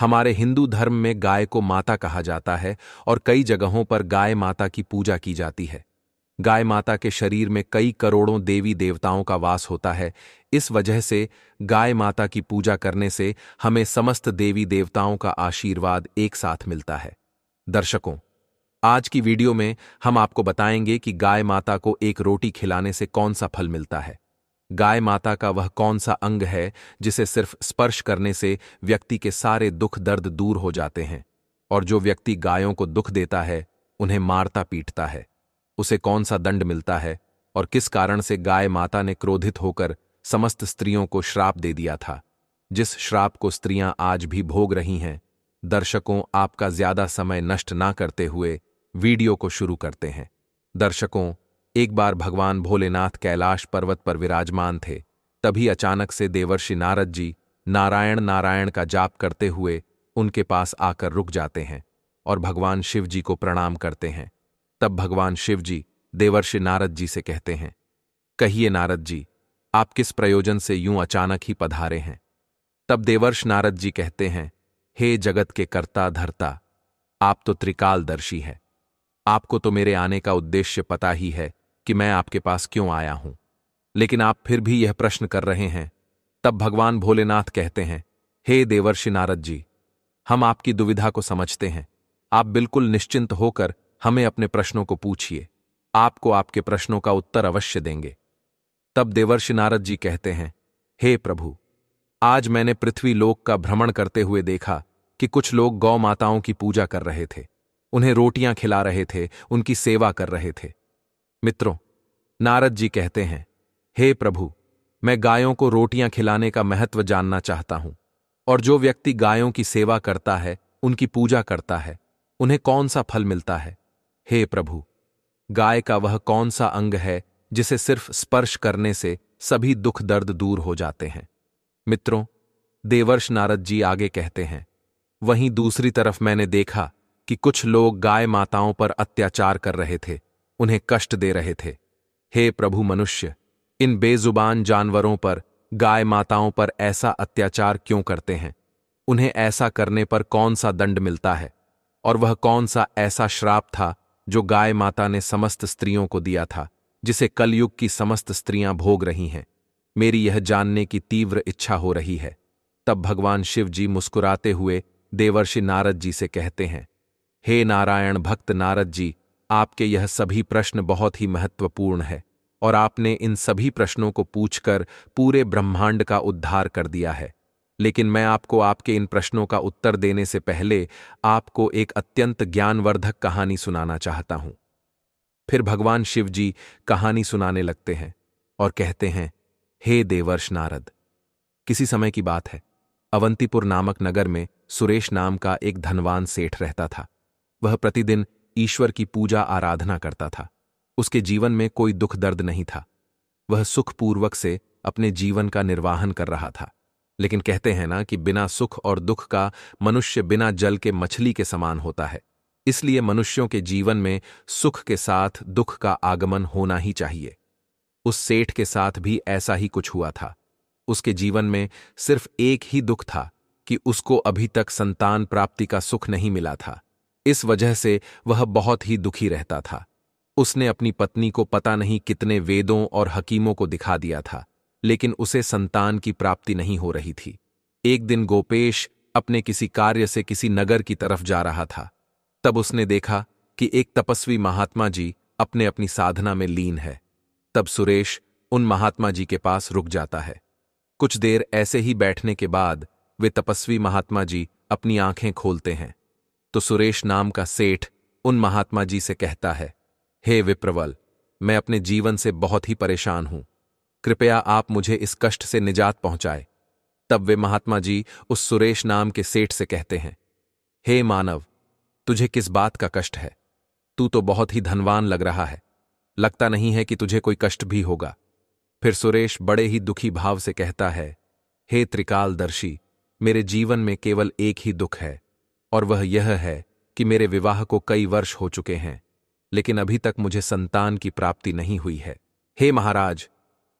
हमारे हिंदू धर्म में गाय को माता कहा जाता है और कई जगहों पर गाय माता की पूजा की जाती है गाय माता के शरीर में कई करोड़ों देवी देवताओं का वास होता है इस वजह से गाय माता की पूजा करने से हमें समस्त देवी देवताओं का आशीर्वाद एक साथ मिलता है दर्शकों आज की वीडियो में हम आपको बताएंगे कि गाय माता को एक रोटी खिलाने से कौन सा फल मिलता है गाय माता का वह कौन सा अंग है जिसे सिर्फ स्पर्श करने से व्यक्ति के सारे दुख दर्द दूर हो जाते हैं और जो व्यक्ति गायों को दुख देता है उन्हें मारता पीटता है उसे कौन सा दंड मिलता है और किस कारण से गाय माता ने क्रोधित होकर समस्त स्त्रियों को श्राप दे दिया था जिस श्राप को स्त्रियां आज भी भोग रही हैं दर्शकों आपका ज्यादा समय नष्ट ना करते हुए वीडियो को शुरू करते हैं दर्शकों एक बार भगवान भोलेनाथ कैलाश पर्वत पर विराजमान थे तभी अचानक से देवर्षि नारद जी नारायण नारायण का जाप करते हुए उनके पास आकर रुक जाते हैं और भगवान शिव जी को प्रणाम करते हैं तब भगवान शिव जी देवर्षि नारद जी से कहते हैं कहिए नारद जी आप किस प्रयोजन से यूं अचानक ही पधारे हैं तब देवर्ष नारद जी कहते हैं हे जगत के कर्ता धरता आप तो त्रिकालदर्शी है आपको तो मेरे आने का उद्देश्य पता ही है कि मैं आपके पास क्यों आया हूं लेकिन आप फिर भी यह प्रश्न कर रहे हैं तब भगवान भोलेनाथ कहते हैं हे देवर्षि नारद जी हम आपकी दुविधा को समझते हैं आप बिल्कुल निश्चिंत होकर हमें अपने प्रश्नों को पूछिए आपको आपके प्रश्नों का उत्तर अवश्य देंगे तब देवर्षि नारद जी कहते हैं हे प्रभु आज मैंने पृथ्वी लोक का भ्रमण करते हुए देखा कि कुछ लोग गौ माताओं की पूजा कर रहे थे उन्हें रोटियां खिला रहे थे उनकी सेवा कर रहे थे मित्रों नारद जी कहते हैं हे प्रभु मैं गायों को रोटियां खिलाने का महत्व जानना चाहता हूं और जो व्यक्ति गायों की सेवा करता है उनकी पूजा करता है उन्हें कौन सा फल मिलता है हे प्रभु गाय का वह कौन सा अंग है जिसे सिर्फ स्पर्श करने से सभी दुख दर्द दूर हो जाते हैं मित्रों देवर्ष नारद जी आगे कहते हैं वहीं दूसरी तरफ मैंने देखा कि कुछ लोग गाय माताओं पर अत्याचार कर रहे थे उन्हें कष्ट दे रहे थे हे प्रभु मनुष्य इन बेजुबान जानवरों पर गाय माताओं पर ऐसा अत्याचार क्यों करते हैं उन्हें ऐसा करने पर कौन सा दंड मिलता है और वह कौन सा ऐसा श्राप था जो गाय माता ने समस्त स्त्रियों को दिया था जिसे कलयुग की समस्त स्त्रियां भोग रही हैं मेरी यह जानने की तीव्र इच्छा हो रही है तब भगवान शिव जी मुस्कुराते हुए देवर्षि नारद जी से कहते हैं हे नारायण भक्त नारद जी आपके यह सभी प्रश्न बहुत ही महत्वपूर्ण है और आपने इन सभी प्रश्नों को पूछकर पूरे ब्रह्मांड का उद्धार कर दिया है लेकिन मैं आपको आपके इन प्रश्नों का उत्तर देने से पहले आपको एक अत्यंत ज्ञानवर्धक कहानी सुनाना चाहता हूं फिर भगवान शिव जी कहानी सुनाने लगते हैं और कहते हैं हे देवर्ष नारद किसी समय की बात है अवंतीपुर नामक नगर में सुरेश नाम का एक धनवान सेठ रहता था वह प्रतिदिन ईश्वर की पूजा आराधना करता था उसके जीवन में कोई दुख दर्द नहीं था वह सुखपूर्वक से अपने जीवन का निर्वाहन कर रहा था लेकिन कहते हैं ना कि बिना सुख और दुख का मनुष्य बिना जल के मछली के समान होता है इसलिए मनुष्यों के जीवन में सुख के साथ दुख का आगमन होना ही चाहिए उस सेठ के साथ भी ऐसा ही कुछ हुआ था उसके जीवन में सिर्फ एक ही दुख था कि उसको अभी तक संतान प्राप्ति का सुख नहीं मिला था इस वजह से वह बहुत ही दुखी रहता था उसने अपनी पत्नी को पता नहीं कितने वेदों और हकीमों को दिखा दिया था लेकिन उसे संतान की प्राप्ति नहीं हो रही थी एक दिन गोपेश अपने किसी कार्य से किसी नगर की तरफ जा रहा था तब उसने देखा कि एक तपस्वी महात्मा जी अपने अपनी साधना में लीन है तब सुरेश उन महात्मा जी के पास रुक जाता है कुछ देर ऐसे ही बैठने के बाद वे तपस्वी महात्मा जी अपनी आंखें खोलते हैं तो सुरेश नाम का सेठ उन महात्मा जी से कहता है हे विप्रवल मैं अपने जीवन से बहुत ही परेशान हूं कृपया आप मुझे इस कष्ट से निजात पहुंचाए तब वे महात्मा जी उस सुरेश नाम के सेठ से कहते हैं हे मानव तुझे किस बात का कष्ट है तू तो बहुत ही धनवान लग रहा है लगता नहीं है कि तुझे कोई कष्ट भी होगा फिर सुरेश बड़े ही दुखी भाव से कहता है हे त्रिकालदर्शी मेरे जीवन में केवल एक ही दुख है और वह यह है कि मेरे विवाह को कई वर्ष हो चुके हैं लेकिन अभी तक मुझे संतान की प्राप्ति नहीं हुई है हे महाराज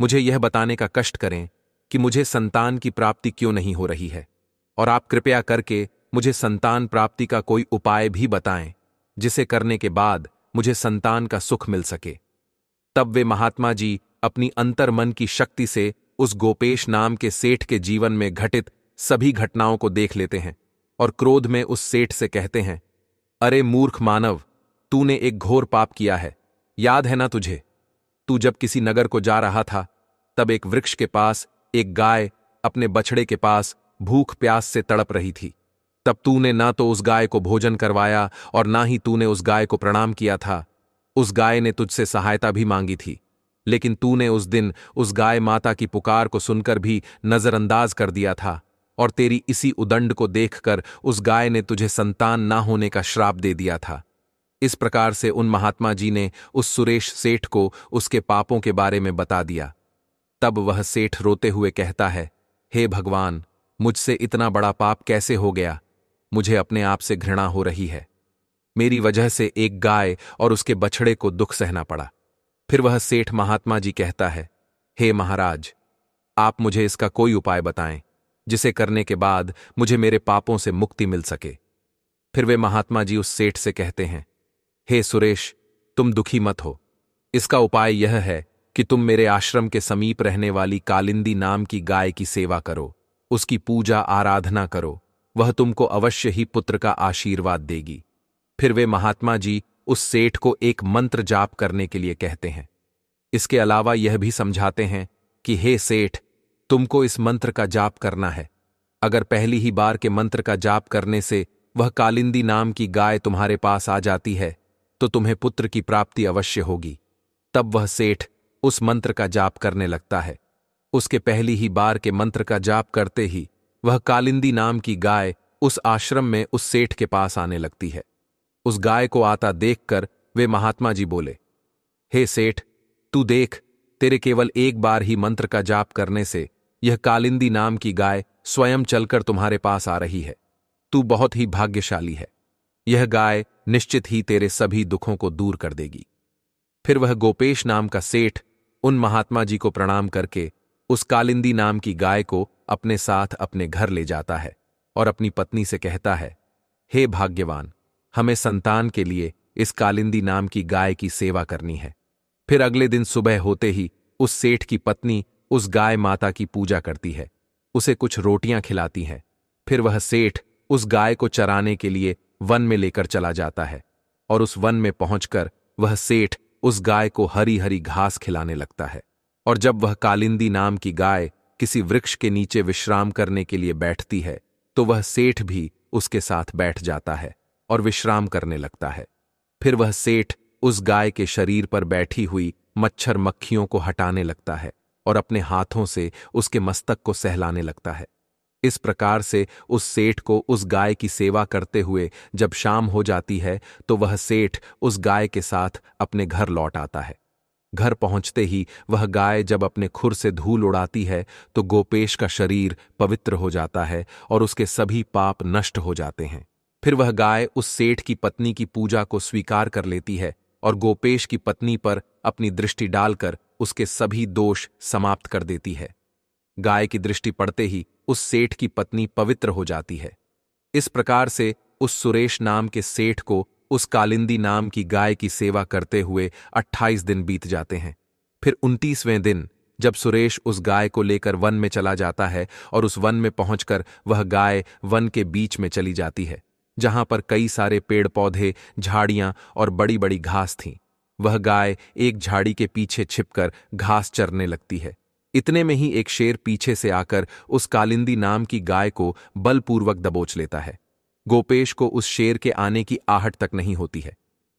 मुझे यह बताने का कष्ट करें कि मुझे संतान की प्राप्ति क्यों नहीं हो रही है और आप कृपया करके मुझे संतान प्राप्ति का कोई उपाय भी बताएं जिसे करने के बाद मुझे संतान का सुख मिल सके तब वे महात्मा जी अपनी अंतर मन की शक्ति से उस गोपेश नाम के सेठ के जीवन में घटित सभी घटनाओं को देख लेते हैं और क्रोध में उस सेठ से कहते हैं अरे मूर्ख मानव तूने एक घोर पाप किया है याद है ना तुझे तू जब किसी नगर को जा रहा था तब एक वृक्ष के पास एक गाय अपने बछड़े के पास भूख प्यास से तड़प रही थी तब तूने ना तो उस गाय को भोजन करवाया और ना ही तूने उस गाय को प्रणाम किया था उस गाय ने तुझसे सहायता भी मांगी थी लेकिन तूने उस दिन उस गाय माता की पुकार को सुनकर भी नजरअंदाज कर दिया था और तेरी इसी उदंड को देखकर उस गाय ने तुझे संतान ना होने का श्राप दे दिया था इस प्रकार से उन महात्मा जी ने उस सुरेश सेठ को उसके पापों के बारे में बता दिया तब वह सेठ रोते हुए कहता है हे भगवान मुझसे इतना बड़ा पाप कैसे हो गया मुझे अपने आप से घृणा हो रही है मेरी वजह से एक गाय और उसके बछड़े को दुख सहना पड़ा फिर वह सेठ महात्मा जी कहता है हे महाराज आप मुझे इसका कोई उपाय बताएं जिसे करने के बाद मुझे मेरे पापों से मुक्ति मिल सके फिर वे महात्मा जी उस सेठ से कहते हैं हे hey सुरेश तुम दुखी मत हो इसका उपाय यह है कि तुम मेरे आश्रम के समीप रहने वाली कालिंदी नाम की गाय की सेवा करो उसकी पूजा आराधना करो वह तुमको अवश्य ही पुत्र का आशीर्वाद देगी फिर वे महात्मा जी उस सेठ को एक मंत्र जाप करने के लिए कहते हैं इसके अलावा यह भी समझाते हैं कि हे सेठ तुमको इस मंत्र का जाप करना है अगर पहली ही बार के मंत्र का जाप करने से वह कालिंदी नाम की गाय तुम्हारे पास आ जाती है तो तुम्हें पुत्र की प्राप्ति अवश्य होगी तब वह सेठ उस मंत्र का जाप करने लगता है उसके पहली ही बार के मंत्र का जाप करते ही वह कालिंदी नाम की गाय उस आश्रम में उस सेठ के पास आने लगती है उस गाय को आता देखकर वे महात्मा जी बोले हे सेठ तू देख तेरे केवल एक बार ही मंत्र का जाप करने से यह कालिंदी नाम की गाय स्वयं चलकर तुम्हारे पास आ रही है तू बहुत ही भाग्यशाली है यह गाय निश्चित ही तेरे सभी दुखों को दूर कर देगी फिर वह गोपेश नाम का सेठ उन महात्मा जी को प्रणाम करके उस कालिंदी नाम की गाय को अपने साथ अपने घर ले जाता है और अपनी पत्नी से कहता है हे भाग्यवान हमें संतान के लिए इस कालिंदी नाम की गाय की सेवा करनी है फिर अगले दिन सुबह होते ही उस सेठ की पत्नी उस गाय माता की पूजा करती है उसे कुछ रोटियां खिलाती हैं फिर वह सेठ उस गाय को चराने के लिए वन में लेकर चला जाता है और उस वन में पहुंचकर वह सेठ उस गाय को हरी हरी घास खिलाने लगता है और जब वह कालिंदी नाम की गाय किसी वृक्ष के नीचे विश्राम करने के लिए बैठती है तो वह सेठ भी उसके साथ बैठ जाता है और विश्राम करने लगता है फिर वह सेठ उस गाय के शरीर पर बैठी हुई मच्छर मक्खियों को हटाने लगता है और अपने हाथों से उसके मस्तक को सहलाने लगता है इस प्रकार से उस सेठ को उस गाय की सेवा करते हुए जब शाम हो जाती है तो वह सेठ उस गाय के साथ अपने घर लौट आता है घर पहुंचते ही वह गाय जब अपने खुर से धूल उड़ाती है तो गोपेश का शरीर पवित्र हो जाता है और उसके सभी पाप नष्ट हो जाते हैं फिर वह गाय उस सेठ की पत्नी की पूजा को स्वीकार कर लेती है और गोपेश की पत्नी पर अपनी दृष्टि डालकर उसके सभी दोष समाप्त कर देती है गाय की दृष्टि पड़ते ही उस सेठ की पत्नी पवित्र हो जाती है इस प्रकार से उस सुरेश नाम के सेठ को उस कालिंदी नाम की गाय की सेवा करते हुए 28 दिन बीत जाते हैं फिर उनतीसवें दिन जब सुरेश उस गाय को लेकर वन में चला जाता है और उस वन में पहुंचकर वह गाय वन के बीच में चली जाती है जहां पर कई सारे पेड़ पौधे झाड़ियां और बड़ी बड़ी घास थीं वह गाय एक झाड़ी के पीछे छिपकर घास चरने लगती है इतने में ही एक शेर पीछे से आकर उस कालिंदी नाम की गाय को बलपूर्वक दबोच लेता है गोपेश को उस शेर के आने की आहट तक नहीं होती है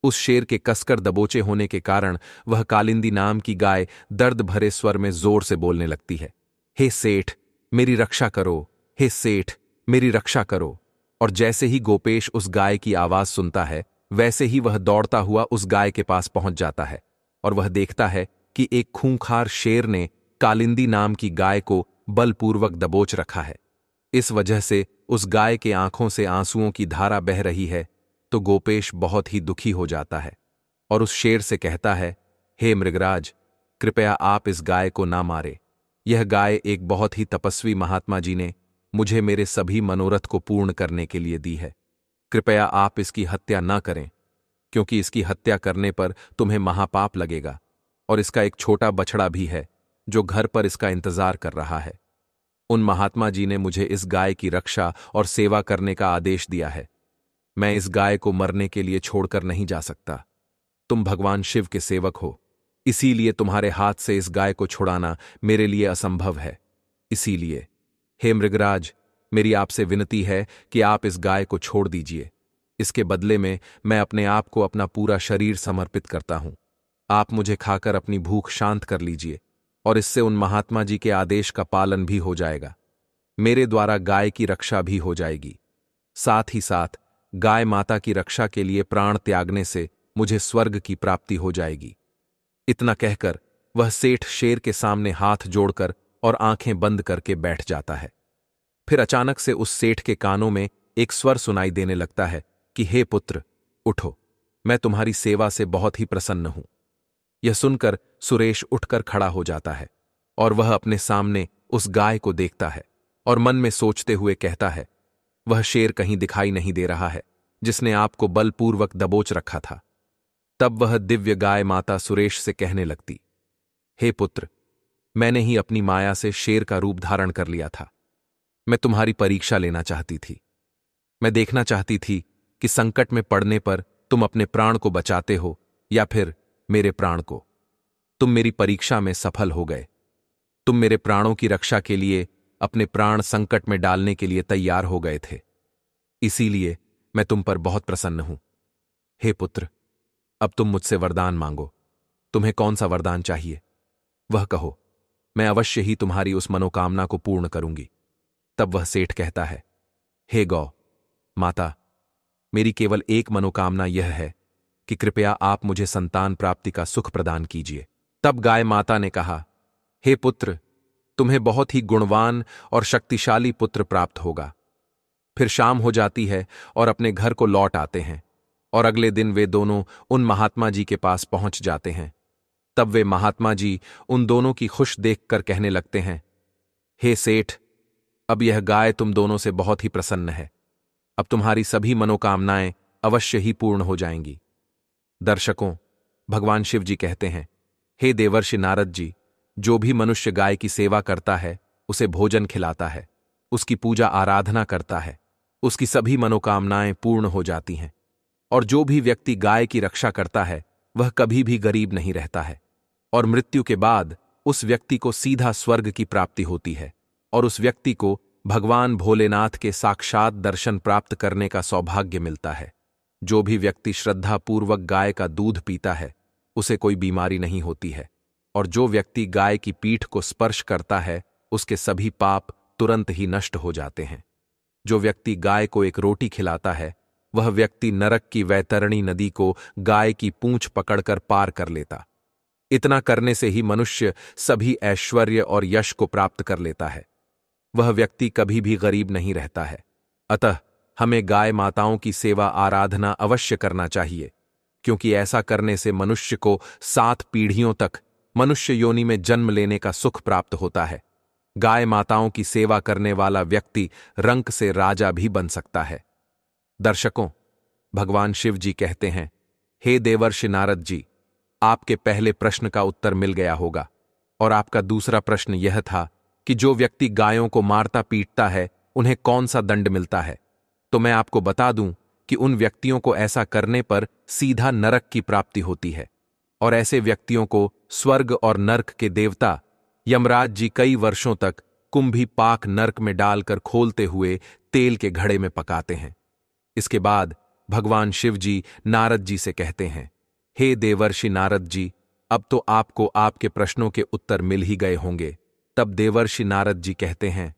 उस शेर के कसकर दबोचे होने के कारण वह कालिंदी नाम की गाय दर्द भरे स्वर में जोर से बोलने लगती है हे सेठ मेरी रक्षा करो हे सेठ मेरी रक्षा करो और जैसे ही गोपेश उस गाय की आवाज सुनता है वैसे ही वह दौड़ता हुआ उस गाय के पास पहुंच जाता है और वह देखता है कि एक खूंखार शेर ने कालिंदी नाम की गाय को बलपूर्वक दबोच रखा है इस वजह से उस गाय के आंखों से आंसुओं की धारा बह रही है तो गोपेश बहुत ही दुखी हो जाता है और उस शेर से कहता है हे मृगराज कृपया आप इस गाय को ना मारे यह गाय एक बहुत ही तपस्वी महात्मा जी ने मुझे मेरे सभी मनोरथ को पूर्ण करने के लिए दी है कृपया आप इसकी हत्या न करें क्योंकि इसकी हत्या करने पर तुम्हें महापाप लगेगा और इसका एक छोटा बछड़ा भी है जो घर पर इसका इंतजार कर रहा है उन महात्मा जी ने मुझे इस गाय की रक्षा और सेवा करने का आदेश दिया है मैं इस गाय को मरने के लिए छोड़कर नहीं जा सकता तुम भगवान शिव के सेवक हो इसीलिए तुम्हारे हाथ से इस गाय को छुड़ाना मेरे लिए असंभव है इसीलिए हे मृगराज मेरी आपसे विनती है कि आप इस गाय को छोड़ दीजिए इसके बदले में मैं अपने आप को अपना पूरा शरीर समर्पित करता हूं आप मुझे खाकर अपनी भूख शांत कर लीजिए और इससे उन महात्मा जी के आदेश का पालन भी हो जाएगा मेरे द्वारा गाय की रक्षा भी हो जाएगी साथ ही साथ गाय माता की रक्षा के लिए प्राण त्यागने से मुझे स्वर्ग की प्राप्ति हो जाएगी इतना कहकर वह सेठ शेर के सामने हाथ जोड़कर और आंखें बंद करके बैठ जाता है फिर अचानक से उस सेठ के कानों में एक स्वर सुनाई देने लगता है कि हे पुत्र उठो मैं तुम्हारी सेवा से बहुत ही प्रसन्न हूं यह सुनकर सुरेश उठकर खड़ा हो जाता है और वह अपने सामने उस गाय को देखता है और मन में सोचते हुए कहता है वह शेर कहीं दिखाई नहीं दे रहा है जिसने आपको बलपूर्वक दबोच रखा था तब वह दिव्य गाय माता सुरेश से कहने लगती हे पुत्र मैंने ही अपनी माया से शेर का रूप धारण कर लिया था मैं तुम्हारी परीक्षा लेना चाहती थी मैं देखना चाहती थी कि संकट में पड़ने पर तुम अपने प्राण को बचाते हो या फिर मेरे प्राण को तुम मेरी परीक्षा में सफल हो गए तुम मेरे प्राणों की रक्षा के लिए अपने प्राण संकट में डालने के लिए तैयार हो गए थे इसीलिए मैं तुम पर बहुत प्रसन्न हूं हे पुत्र अब तुम मुझसे वरदान मांगो तुम्हें कौन सा वरदान चाहिए वह कहो मैं अवश्य ही तुम्हारी उस मनोकामना को पूर्ण करूंगी तब वह सेठ कहता है हे गौ माता मेरी केवल एक मनोकामना यह है कि कृपया आप मुझे संतान प्राप्ति का सुख प्रदान कीजिए तब गाय माता ने कहा हे पुत्र तुम्हें बहुत ही गुणवान और शक्तिशाली पुत्र प्राप्त होगा फिर शाम हो जाती है और अपने घर को लौट आते हैं और अगले दिन वे दोनों उन महात्मा जी के पास पहुंच जाते हैं तब वे महात्मा जी उन दोनों की खुश देखकर कहने लगते हैं हे सेठ अब यह गाय तुम दोनों से बहुत ही प्रसन्न है अब तुम्हारी सभी मनोकामनाएं अवश्य ही पूर्ण हो जाएंगी दर्शकों भगवान शिव जी कहते हैं हे देवर्षि नारद जी जो भी मनुष्य गाय की सेवा करता है उसे भोजन खिलाता है उसकी पूजा आराधना करता है उसकी सभी मनोकामनाएं पूर्ण हो जाती हैं और जो भी व्यक्ति गाय की रक्षा करता है वह कभी भी गरीब नहीं रहता है और मृत्यु के बाद उस व्यक्ति को सीधा स्वर्ग की प्राप्ति होती है और उस व्यक्ति को भगवान भोलेनाथ के साक्षात दर्शन प्राप्त करने का सौभाग्य मिलता है जो भी व्यक्ति श्रद्धापूर्वक गाय का दूध पीता है उसे कोई बीमारी नहीं होती है और जो व्यक्ति गाय की पीठ को स्पर्श करता है उसके सभी पाप तुरंत ही नष्ट हो जाते हैं जो व्यक्ति गाय को एक रोटी खिलाता है वह व्यक्ति नरक की वैतरणी नदी को गाय की पूंछ पकड़कर पार कर लेता इतना करने से ही मनुष्य सभी ऐश्वर्य और यश को प्राप्त कर लेता है वह व्यक्ति कभी भी गरीब नहीं रहता है अतः हमें गाय माताओं की सेवा आराधना अवश्य करना चाहिए क्योंकि ऐसा करने से मनुष्य को सात पीढ़ियों तक मनुष्य योनि में जन्म लेने का सुख प्राप्त होता है गाय माताओं की सेवा करने वाला व्यक्ति रंक से राजा भी बन सकता है दर्शकों भगवान शिव जी कहते हैं हे देवर्षि नारद जी आपके पहले प्रश्न का उत्तर मिल गया होगा और आपका दूसरा प्रश्न यह था कि जो व्यक्ति गायों को मारता पीटता है उन्हें कौन सा दंड मिलता है तो मैं आपको बता दूं कि उन व्यक्तियों को ऐसा करने पर सीधा नरक की प्राप्ति होती है और ऐसे व्यक्तियों को स्वर्ग और नर्क के देवता यमराज जी कई वर्षों तक कुंभी पाक नर्क में डालकर खोलते हुए तेल के घड़े में पकाते हैं इसके बाद भगवान शिव जी नारद जी से कहते हैं हे देवर्षि नारद जी अब तो आपको आपके प्रश्नों के उत्तर मिल ही गए होंगे तब देवर्षि नारद जी कहते हैं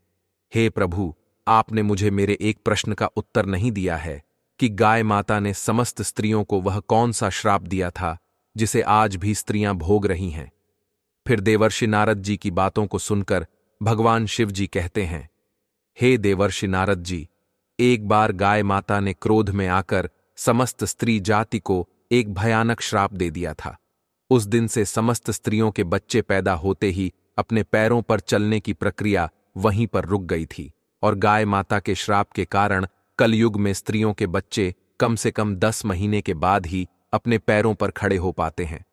हे प्रभु आपने मुझे मेरे एक प्रश्न का उत्तर नहीं दिया है कि गाय माता ने समस्त स्त्रियों को वह कौन सा श्राप दिया था जिसे आज भी स्त्रियां भोग रही हैं फिर देवर्षि नारद जी की बातों को सुनकर भगवान शिव जी कहते हैं हे देवर्षि नारद जी एक बार गाय माता ने क्रोध में आकर समस्त स्त्री जाति को एक भयानक श्राप दे दिया था उस दिन से समस्त स्त्रियों के बच्चे पैदा होते ही अपने पैरों पर चलने की प्रक्रिया वहीं पर रुक गई थी और गाय माता के श्राप के कारण कलयुग में स्त्रियों के बच्चे कम से कम दस महीने के बाद ही अपने पैरों पर खड़े हो पाते हैं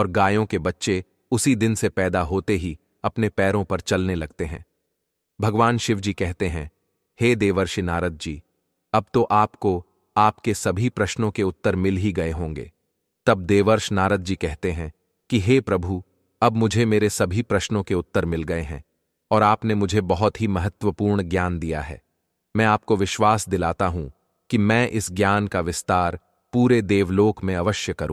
और गायों के बच्चे उसी दिन से पैदा होते ही अपने पैरों पर चलने लगते हैं भगवान शिव जी कहते हैं हे देवर्षि नारद जी अब तो आपको आपके सभी प्रश्नों के उत्तर मिल ही गए होंगे तब देवर्ष नारद जी कहते हैं कि हे प्रभु अब मुझे मेरे सभी प्रश्नों के उत्तर मिल गए हैं और आपने मुझे बहुत ही महत्वपूर्ण ज्ञान दिया है मैं आपको विश्वास दिलाता हूं कि मैं इस ज्ञान का विस्तार पूरे देवलोक में अवश्य करूं